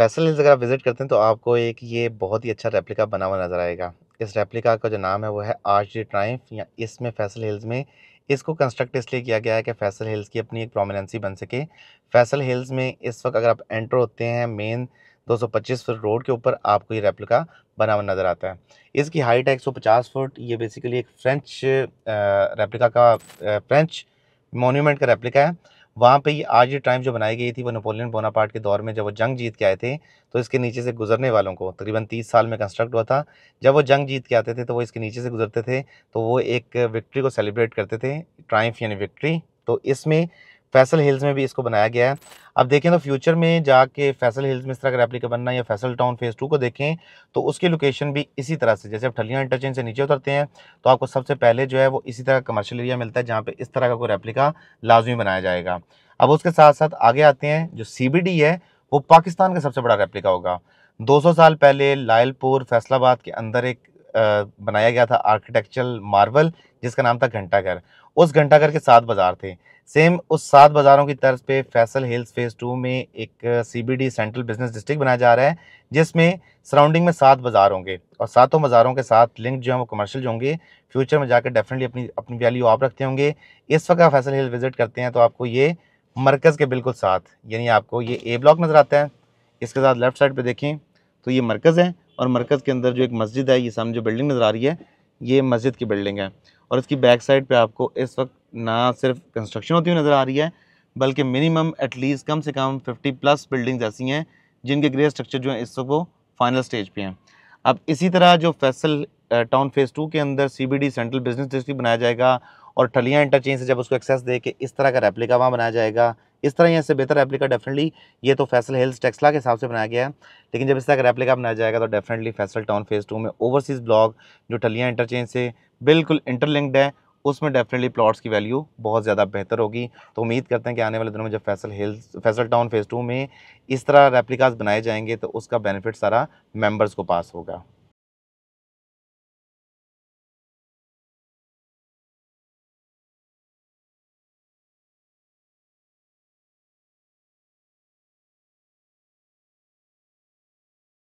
special hills अगर आप visit करते हैं तो आपको एक ये बहुत ही अच्छा रेप्लिका बना हुआ नज़र आएगा इस रेप्लिका का जो नाम है वो है आर्च डी ट्राइफ़ या इसमें फैसल हिल्स में इसको कंस्ट्रक्ट इसलिए किया गया है कि फैसल हिल्स की अपनी एक प्रोमिनेंसी बन सके फैसल हिल्स में इस वक्त अगर आप एंटर होते हैं मेन 225 फुट रोड के ऊपर आपको ये रेप्लिका बना हुआ नज़र आता है इसकी हाइट है 150 फुट ये बेसिकली एक फ्रेंच रेप्लिका का फ्रेंच मोन्यूमेंट का रेप्लिका है वहाँ पे ये आज ये टाइम जो बनाई गई थी वो नेपोलियन बोनापार्ट के दौर में जब वो जंग जीत के आए थे तो इसके नीचे से गुजरने वालों को तकरीबन तीस साल में कंस्ट्रक्ट हुआ था जब वो जंग जीत के आते थे तो वो इसके नीचे से गुजरते थे तो वो एक विक्ट्री को सेलिब्रेट करते थे ट्राइम्फ यानी विक्ट्री तो इसमें फैसल हिल्स में भी इसको बनाया गया है अब देखें तो फ्यूचर में जाके फैसल हिल्स में इस तरह का रेप्लिका बनना या फैसल टाउन फेज़ टू को देखें तो उसकी लोकेशन भी इसी तरह से जैसे आप ठलियाँ इंटरचेंज से नीचे उतरते हैं तो आपको सबसे पहले जो है वो इसी तरह कमर्शियल एरिया मिलता है जहाँ पर इस तरह का कोई रेप्लिका लाजमी बनाया जाएगा अब उसके साथ साथ आगे आते हैं जो सी है वो पाकिस्तान का सबसे बड़ा रेप्लिका होगा 200 साल पहले लायलपुर फैसलाबाद के अंदर एक बनाया गया था आर्किटेक्चरल मार्बल जिसका नाम था घंटाघर उस घंटाघर के सात बाज़ार थे सेम उस सात बाज़ारों की तर्ज पे फैसल हिल्स फेज़ टू में एक सीबीडी सेंट्रल बिजनेस डिस्ट्रिक्ट बनाया जा रहा है जिसमें सराउंडिंग में सात बाज़ार होंगे और सातों बाज़ारों के साथ लिंक जो है वो कमर्शियल होंगे फ्यूचर में जाकर डेफिनेटली अपनी अपनी वैल्यू आप रखते होंगे इस वक्त आप फैसल हिल विज़िट करते हैं तो आपको ये मरकज़ के बिल्कुल साथ यानी आपको ये ए ब्लॉक नज़र आता है इसके साथ लेफ्ट साइड पर देखें तो ये मरकज़ है और मरकज़ के अंदर जो एक मस्जिद है ये सामने जो बिल्डिंग नज़र आ रही है ये मस्जिद की बिल्डिंग है और इसकी बैक साइड पर आपको इस वक्त ना सिर्फ कंस्ट्रक्शन होती हुई नज़र आ रही है बल्कि मिनिमम एटलीस्ट कम से कम फिफ्टी प्लस बिल्डिंग्स ऐसी हैं जिनके ग्रे स्ट्रक्चर जो हैं इस वक्त वो फाइनल स्टेज पे हैं अब इसी तरह जो फैसल टाउन फेज़ टू के अंदर सीबीडी सेंट्रल बिजनेस डिस्ट्रिक्ट बनाया जाएगा और ठलिया इंटरचेंज से जब उसको एक्सेस दे के इस तरह का रेप्लिका वहाँ बनाया जाएगा इस तरह यहाँ से बेहतर रेप्लिका डेफिनेटली ये तो फैसल हिल्स टेक्सला के हिसाब से बनाया गया है लेकिन जब इस तरह का रेप्लिका बनाया जाएगा तो definitely Faisal town phase two में ओवरसीज़ ब्लॉक जो टलिया इंटरचेंज से बिल्कुल इंटरलिंक्ड है उसमें डेफिनेटली प्लॉट्स की वैल्यू बहुत ज़्यादा बेहतर होगी तो उम्मीद करते हैं कि आने वाले दिनों में जब Faisal hills Faisal town phase two में इस तरह रेप्लिकाज बनाए जाएंगे तो उसका बेनिफिट सारा मेम्बर्स को पास होगा